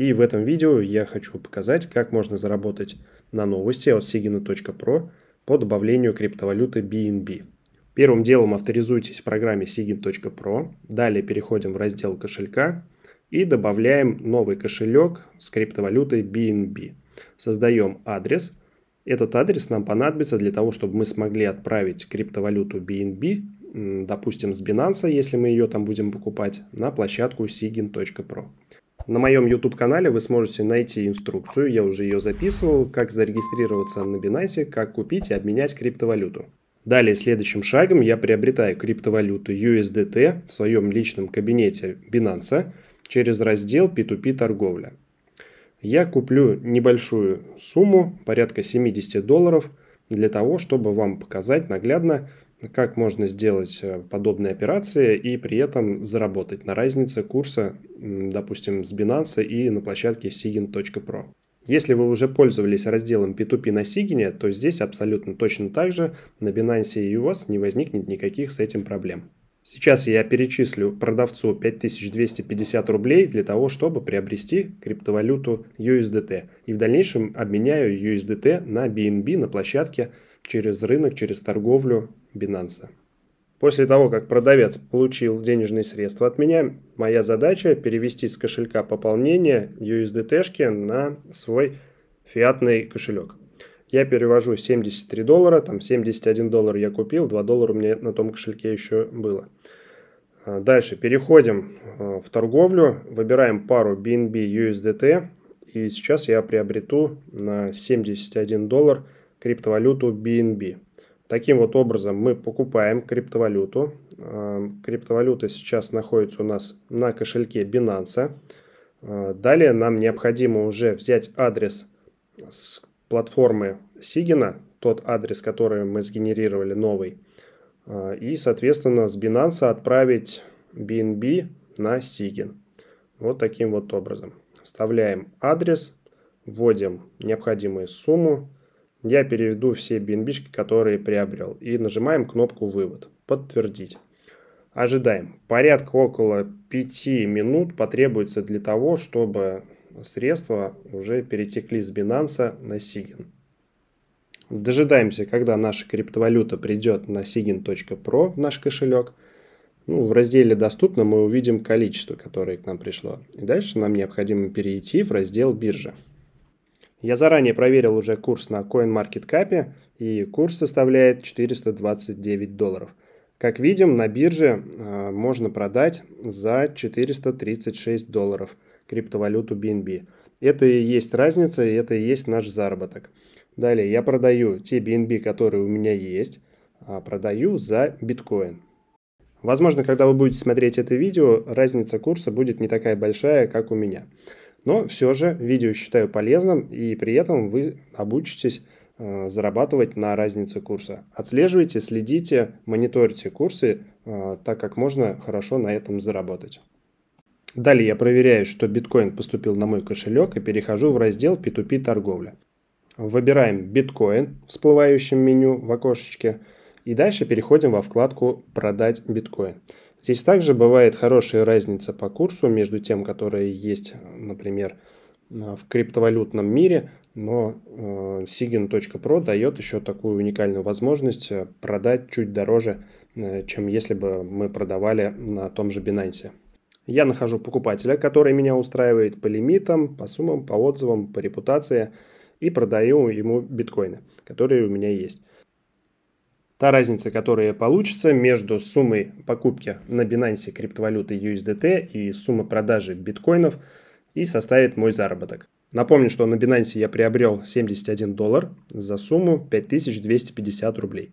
И в этом видео я хочу показать, как можно заработать на новости от sigina.pro по добавлению криптовалюты BNB. Первым делом авторизуйтесь в программе sigin.pro, далее переходим в раздел кошелька и добавляем новый кошелек с криптовалютой BNB. Создаем адрес. Этот адрес нам понадобится для того, чтобы мы смогли отправить криптовалюту BNB, допустим, с Binance, если мы ее там будем покупать, на площадку sigin.pro. На моем YouTube-канале вы сможете найти инструкцию, я уже ее записывал, как зарегистрироваться на Binance, как купить и обменять криптовалюту. Далее следующим шагом я приобретаю криптовалюту USDT в своем личном кабинете Binance через раздел P2P торговля. Я куплю небольшую сумму, порядка 70 долларов, для того, чтобы вам показать наглядно, как можно сделать э, подобные операции и при этом заработать на разнице курса, допустим, с Binance и на площадке sigin.pro. Если вы уже пользовались разделом P2P на Сигине, то здесь абсолютно точно так же на Binance и у вас не возникнет никаких с этим проблем. Сейчас я перечислю продавцу 5250 рублей для того, чтобы приобрести криптовалюту USDT и в дальнейшем обменяю USDT на BNB на площадке через рынок, через торговлю Binance. После того, как продавец получил денежные средства от меня, моя задача перевести с кошелька пополнения USDT-шки на свой фиатный кошелек. Я перевожу 73 доллара, там 71 доллар я купил, 2 доллара у меня на том кошельке еще было. А дальше переходим а, в торговлю, выбираем пару BNB USDT, и сейчас я приобрету на 71 доллар – криптовалюту BNB. Таким вот образом мы покупаем криптовалюту. Э, криптовалюта сейчас находится у нас на кошельке Binance. Э, далее нам необходимо уже взять адрес с платформы Сигина, тот адрес, который мы сгенерировали новый, э, и, соответственно, с Binance отправить BNB на Сигин. Вот таким вот образом. Вставляем адрес, вводим необходимую сумму, я переведу все BNB, которые приобрел. И нажимаем кнопку «Вывод». «Подтвердить». Ожидаем. Порядка около 5 минут потребуется для того, чтобы средства уже перетекли с Binance на Sigin. Дожидаемся, когда наша криптовалюта придет на sigin.pro в наш кошелек. Ну, в разделе «Доступно» мы увидим количество, которое к нам пришло. И дальше нам необходимо перейти в раздел «Биржа». Я заранее проверил уже курс на CoinMarketCap, и курс составляет 429 долларов. Как видим, на бирже э, можно продать за 436 долларов криптовалюту BNB. Это и есть разница, и это и есть наш заработок. Далее я продаю те BNB, которые у меня есть, а продаю за биткоин. Возможно, когда вы будете смотреть это видео, разница курса будет не такая большая, как у меня. Но все же видео считаю полезным, и при этом вы обучитесь э, зарабатывать на разнице курса. Отслеживайте, следите, мониторите курсы, э, так как можно хорошо на этом заработать. Далее я проверяю, что биткоин поступил на мой кошелек и перехожу в раздел P2P торговля. Выбираем биткоин в всплывающем меню в окошечке и дальше переходим во вкладку «Продать биткоин». Здесь также бывает хорошая разница по курсу между тем, которые есть, например, э, в криптовалютном мире, но э, sigin.pro дает еще такую уникальную возможность э, продать чуть дороже, чем если бы мы продавали на том же Binance. Я нахожу покупателя, который меня устраивает по лимитам, по суммам, по отзывам, по репутации и продаю ему биткоины, которые у меня есть. Та разница, которая получится между суммой покупки на Binance криптовалюты USDT и суммой продажи биткоинов и составит мой заработок. Напомню, что на Binance я приобрел 71 доллар за сумму 5250 рублей.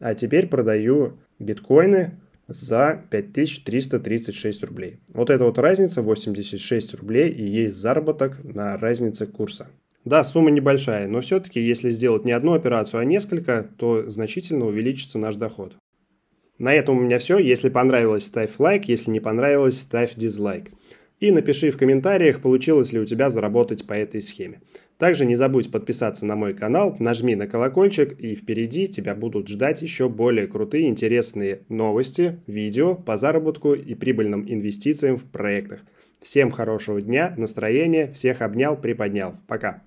А теперь продаю биткоины за 5336 рублей. Вот эта вот разница 86 рублей и есть заработок на разнице курса. Да, сумма небольшая, но все-таки если сделать не одну операцию, а несколько, то значительно увеличится наш доход. На этом у меня все. Если понравилось, ставь лайк, если не понравилось, ставь дизлайк. И напиши в комментариях, получилось ли у тебя заработать по этой схеме. Также не забудь подписаться на мой канал, нажми на колокольчик, и впереди тебя будут ждать еще более крутые интересные новости, видео по заработку и прибыльным инвестициям в проектах. Всем хорошего дня, настроения, всех обнял, приподнял. Пока!